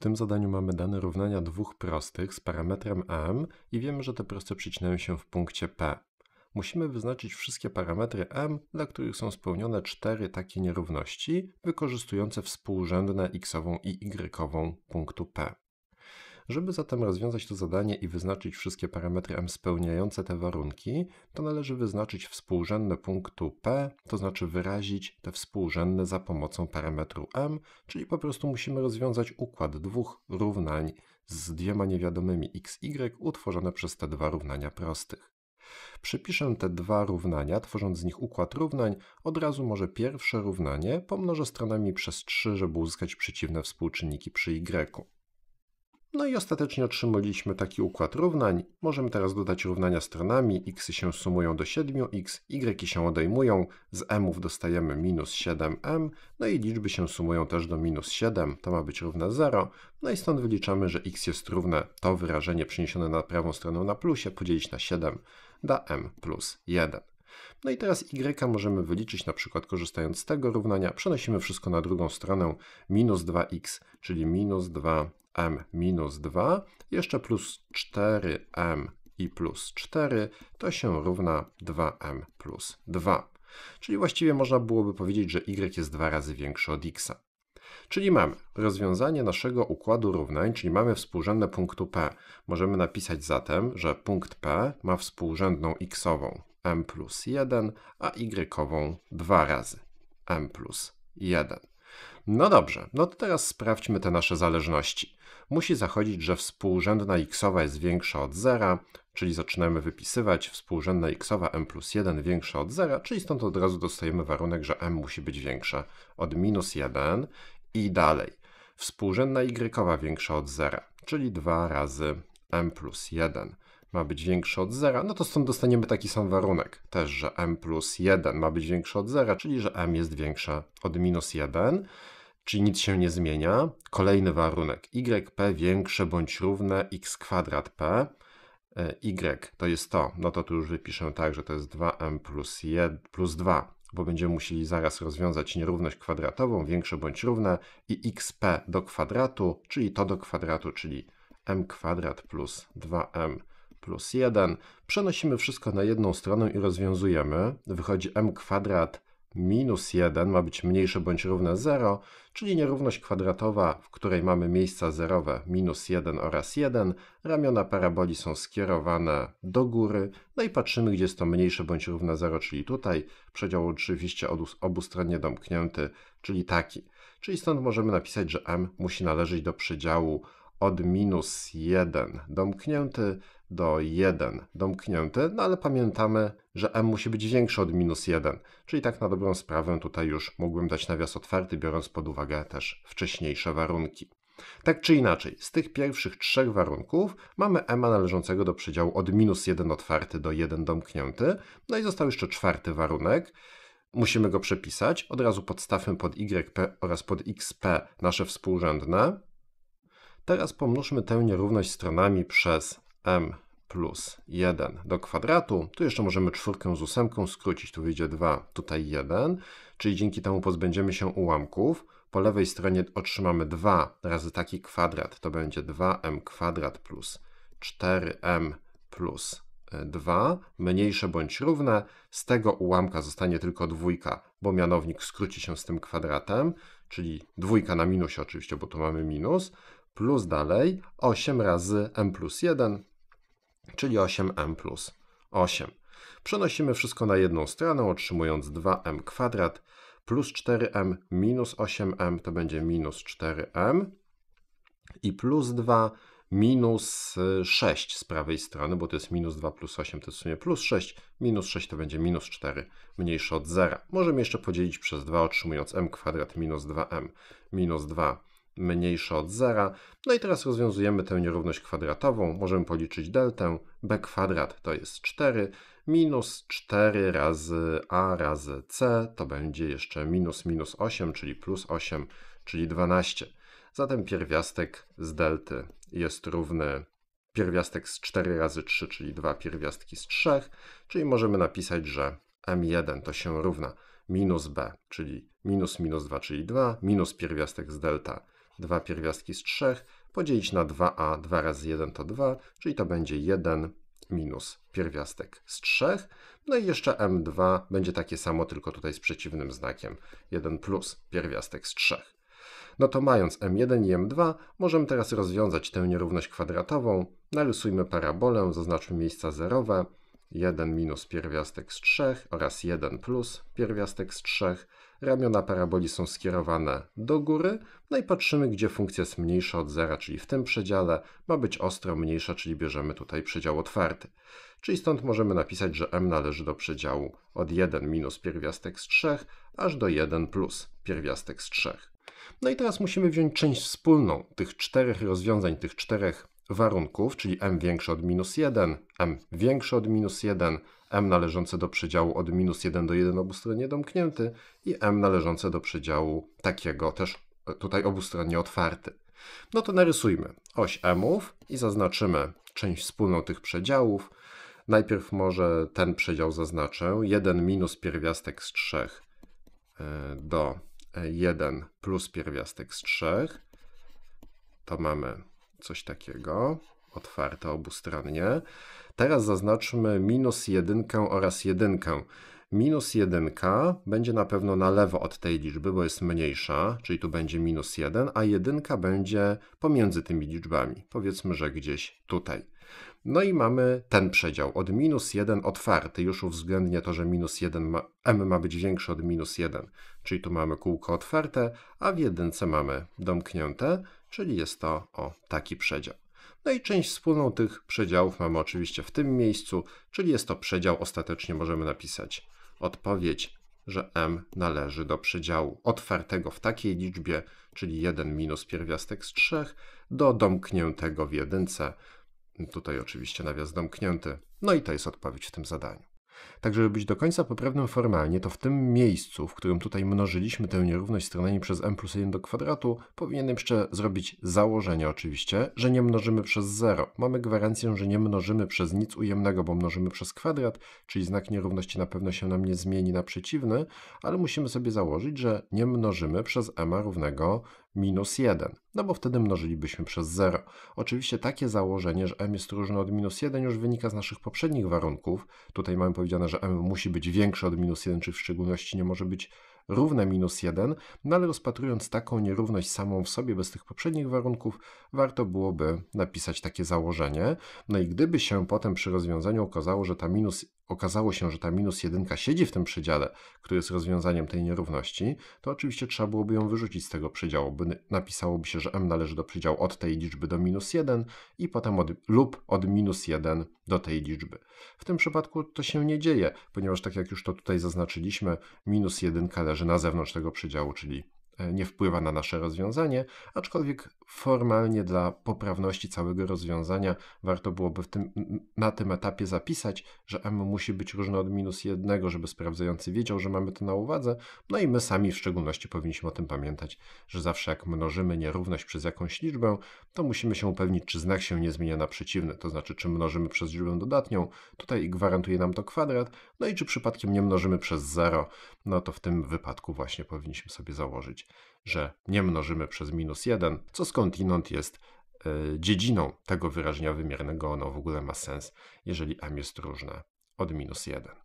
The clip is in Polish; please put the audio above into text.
tym zadaniu mamy dane równania dwóch prostych z parametrem m i wiemy, że te proste przycinają się w punkcie p. Musimy wyznaczyć wszystkie parametry m, dla których są spełnione cztery takie nierówności, wykorzystujące współrzędne x i y punktu p. Żeby zatem rozwiązać to zadanie i wyznaczyć wszystkie parametry m spełniające te warunki, to należy wyznaczyć współrzędne punktu p, to znaczy wyrazić te współrzędne za pomocą parametru m, czyli po prostu musimy rozwiązać układ dwóch równań z dwiema niewiadomymi x, y utworzone przez te dwa równania prostych. Przypiszę te dwa równania, tworząc z nich układ równań, od razu może pierwsze równanie pomnożę stronami przez 3, żeby uzyskać przeciwne współczynniki przy y. No i ostatecznie otrzymaliśmy taki układ równań. Możemy teraz dodać równania stronami. x się sumują do 7x, y się odejmują. Z mów dostajemy minus 7m, no i liczby się sumują też do minus 7. To ma być równe 0. No i stąd wyliczamy, że x jest równe to wyrażenie przeniesione na prawą stronę na plusie podzielić na 7 da m plus 1. No i teraz y możemy wyliczyć na przykład korzystając z tego równania. Przenosimy wszystko na drugą stronę. Minus 2x, czyli minus 2 m minus 2, jeszcze plus 4m i plus 4 to się równa 2m plus 2. Czyli właściwie można byłoby powiedzieć, że y jest dwa razy większy od x. Czyli mamy rozwiązanie naszego układu równań, czyli mamy współrzędne punktu P. Możemy napisać zatem, że punkt P ma współrzędną xową m plus 1, a y 2 razy m plus 1. No dobrze, no to teraz sprawdźmy te nasze zależności. Musi zachodzić, że współrzędna xowa jest większa od zera, czyli zaczynamy wypisywać współrzędna xowa m plus 1 większa od zera, czyli stąd od razu dostajemy warunek, że m musi być większa od minus 1 i dalej. Współrzędna y większa od zera, czyli 2 razy m plus 1 ma być większe od zera, no to stąd dostaniemy taki sam warunek też, że m plus 1 ma być większe od zera, czyli że m jest większe od minus 1, czyli nic się nie zmienia. Kolejny warunek, yp większe bądź równe x kwadrat p, y to jest to, no to tu już wypiszę tak, że to jest 2m plus, 1, plus 2 bo będziemy musieli zaraz rozwiązać nierówność kwadratową, większe bądź równe i xp do kwadratu, czyli to do kwadratu, czyli m kwadrat plus 2m plus 1. Przenosimy wszystko na jedną stronę i rozwiązujemy. Wychodzi m kwadrat minus 1 ma być mniejsze bądź równe 0, czyli nierówność kwadratowa, w której mamy miejsca zerowe minus 1 oraz 1, ramiona paraboli są skierowane do góry, no i patrzymy, gdzie jest to mniejsze bądź równe 0, czyli tutaj, przedział oczywiście od obustronnie domknięty, czyli taki. Czyli stąd możemy napisać, że m musi należeć do przedziału od minus 1 domknięty do 1 domknięty, no ale pamiętamy, że m musi być większy od minus 1, czyli tak na dobrą sprawę tutaj już mógłbym dać nawias otwarty, biorąc pod uwagę też wcześniejsze warunki. Tak czy inaczej, z tych pierwszych trzech warunków mamy m należącego do przedziału od minus 1 otwarty do 1 domknięty, no i został jeszcze czwarty warunek, Musimy go przepisać. Od razu pod pod y YP oraz pod XP nasze współrzędne. Teraz pomnóżmy tę nierówność stronami przez m plus 1 do kwadratu. Tu jeszcze możemy czwórkę z ósemką skrócić, tu wyjdzie 2, tutaj 1, czyli dzięki temu pozbędziemy się ułamków. Po lewej stronie otrzymamy 2 razy taki kwadrat, to będzie 2m kwadrat plus 4m plus 2, e, mniejsze bądź równe. Z tego ułamka zostanie tylko dwójka, bo mianownik skróci się z tym kwadratem, czyli dwójka na minusie oczywiście, bo tu mamy minus, plus dalej 8 razy m plus 1, czyli 8m plus 8. Przenosimy wszystko na jedną stronę, otrzymując 2m kwadrat plus 4m minus 8m to będzie minus 4m i plus 2 minus 6 z prawej strony, bo to jest minus 2 plus 8 to jest w sumie plus 6, minus 6 to będzie minus 4 mniejsze od 0. Możemy jeszcze podzielić przez 2, otrzymując m kwadrat minus 2m minus 2 mniejsze od zera. No i teraz rozwiązujemy tę nierówność kwadratową. Możemy policzyć deltę. b kwadrat to jest 4 minus 4 razy a razy c to będzie jeszcze minus minus 8, czyli plus 8, czyli 12. Zatem pierwiastek z delty jest równy pierwiastek z 4 razy 3, czyli 2 pierwiastki z 3, czyli możemy napisać, że m1 to się równa minus b, czyli minus minus 2, czyli 2, minus pierwiastek z delta dwa pierwiastki z 3 podzielić na 2a, 2 razy 1 to 2, czyli to będzie 1 minus pierwiastek z 3. No i jeszcze m2 będzie takie samo, tylko tutaj z przeciwnym znakiem. 1 plus pierwiastek z 3. No to mając m1 i m2, możemy teraz rozwiązać tę nierówność kwadratową. Narysujmy parabolę, zaznaczmy miejsca zerowe. 1 minus pierwiastek z 3 oraz 1 plus pierwiastek z 3 ramiona paraboli są skierowane do góry, no i patrzymy, gdzie funkcja jest mniejsza od zera, czyli w tym przedziale ma być ostro mniejsza, czyli bierzemy tutaj przedział otwarty. Czyli stąd możemy napisać, że m należy do przedziału od 1 minus pierwiastek z 3 aż do 1 plus pierwiastek z 3. No i teraz musimy wziąć część wspólną tych czterech rozwiązań, tych czterech warunków, czyli m większe od minus 1, m większe od minus 1, m należące do przedziału od minus 1 do 1 obustronnie domknięty i m należące do przedziału takiego też e, tutaj obustronnie otwarty. No to narysujmy oś mów i zaznaczymy część wspólną tych przedziałów. Najpierw może ten przedział zaznaczę. 1 minus pierwiastek z 3 e, do 1 e, plus pierwiastek z 3. To mamy coś takiego, otwarte obustronnie. Teraz zaznaczmy minus jedynkę oraz jedynkę. Minus jedynka będzie na pewno na lewo od tej liczby, bo jest mniejsza, czyli tu będzie minus jeden, a jedynka będzie pomiędzy tymi liczbami. Powiedzmy, że gdzieś tutaj. No i mamy ten przedział od minus 1 otwarty, już uwzględnię to, że minus 1 ma, m ma być większy od minus 1, czyli tu mamy kółko otwarte, a w jedynce mamy domknięte, czyli jest to o taki przedział. No i część wspólną tych przedziałów mamy oczywiście w tym miejscu, czyli jest to przedział, ostatecznie możemy napisać odpowiedź, że m należy do przedziału otwartego w takiej liczbie, czyli 1 minus pierwiastek z 3, do domkniętego w jedynce, tutaj oczywiście nawias domknięty, no i to jest odpowiedź w tym zadaniu. Tak, żeby być do końca poprawnym formalnie, to w tym miejscu, w którym tutaj mnożyliśmy tę nierówność stronami przez m plus 1 do kwadratu, powinienem jeszcze zrobić założenie oczywiście, że nie mnożymy przez 0. Mamy gwarancję, że nie mnożymy przez nic ujemnego, bo mnożymy przez kwadrat, czyli znak nierówności na pewno się nam nie zmieni na przeciwny, ale musimy sobie założyć, że nie mnożymy przez m równego minus 1, no bo wtedy mnożylibyśmy przez 0. Oczywiście takie założenie, że m jest różne od minus 1 już wynika z naszych poprzednich warunków. Tutaj mamy powiedziane, że m musi być większe od minus 1, czy w szczególności nie może być równe minus 1, no ale rozpatrując taką nierówność samą w sobie bez tych poprzednich warunków, warto byłoby napisać takie założenie. No i gdyby się potem przy rozwiązaniu okazało, że ta minus okazało się, że ta minus 1 siedzi w tym przedziale, który jest rozwiązaniem tej nierówności, to oczywiście trzeba byłoby ją wyrzucić z tego przedziału, by napisałoby się, że m należy do przedziału od tej liczby do minus 1 i potem od, lub od minus 1 do tej liczby. W tym przypadku to się nie dzieje, ponieważ tak jak już to tutaj zaznaczyliśmy, minus 1 leży na zewnątrz tego przedziału, czyli e, nie wpływa na nasze rozwiązanie, aczkolwiek formalnie dla poprawności całego rozwiązania warto byłoby tym, na tym etapie zapisać, że m musi być różne od minus jednego, żeby sprawdzający wiedział, że mamy to na uwadze. No i my sami w szczególności powinniśmy o tym pamiętać, że zawsze jak mnożymy nierówność przez jakąś liczbę, to musimy się upewnić, czy znak się nie zmienia na przeciwny, to znaczy czy mnożymy przez liczbę dodatnią, tutaj gwarantuje nam to kwadrat, no i czy przypadkiem nie mnożymy przez 0, no to w tym wypadku właśnie powinniśmy sobie założyć że nie mnożymy przez minus 1, co skądinąd jest e, dziedziną tego wyrażenia wymiernego. Ono w ogóle ma sens, jeżeli m jest różne od minus 1.